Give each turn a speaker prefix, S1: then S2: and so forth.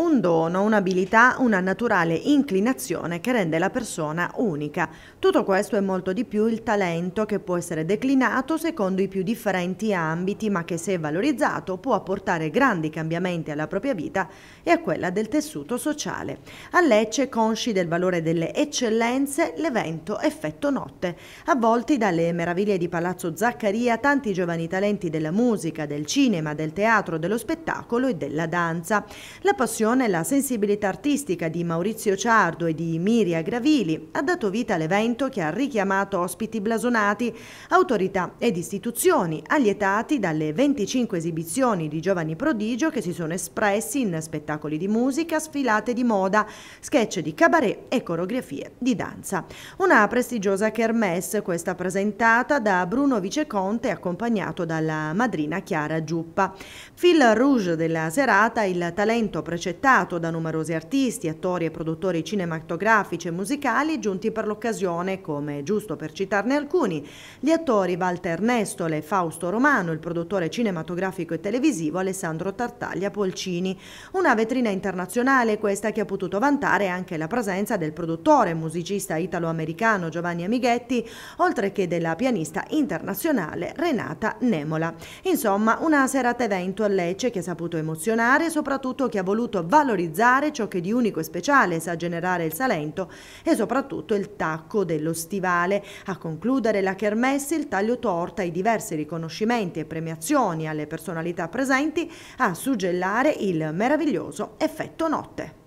S1: un dono, un'abilità, una naturale inclinazione che rende la persona unica. Tutto questo e molto di più il talento che può essere declinato secondo i più differenti ambiti ma che se valorizzato può apportare grandi cambiamenti alla propria vita e a quella del tessuto sociale. A Lecce, consci del valore delle eccellenze, l'evento Effetto Notte. Avvolti dalle meraviglie di Palazzo Zaccaria, tanti giovani talenti della musica, del cinema, del teatro, dello spettacolo e della danza. La passione passione e la sensibilità artistica di Maurizio Ciardo e di Miria Gravili ha dato vita all'evento che ha richiamato ospiti blasonati, autorità ed istituzioni, allietati dalle 25 esibizioni di giovani prodigio che si sono espressi in spettacoli di musica, sfilate di moda, sketch di cabaret e coreografie di danza. Una prestigiosa kermesse, questa presentata da Bruno Viceconte accompagnato dalla madrina Chiara Giuppa. Fil rouge della serata il talento precettore progettato da numerosi artisti, attori e produttori cinematografici e musicali giunti per l'occasione, come giusto per citarne alcuni, gli attori Walter Nestole, Fausto Romano, il produttore cinematografico e televisivo Alessandro Tartaglia Polcini. Una vetrina internazionale questa che ha potuto vantare anche la presenza del produttore e musicista italo-americano Giovanni Amighetti, oltre che della pianista internazionale Renata Nemola. Insomma, una serata evento a Lecce che ha saputo emozionare e soprattutto che ha voluto valorizzare ciò che di unico e speciale sa generare il Salento e soprattutto il tacco dello stivale. A concludere la Kermesse il taglio torta i diversi riconoscimenti e premiazioni alle personalità presenti a suggellare il meraviglioso effetto notte.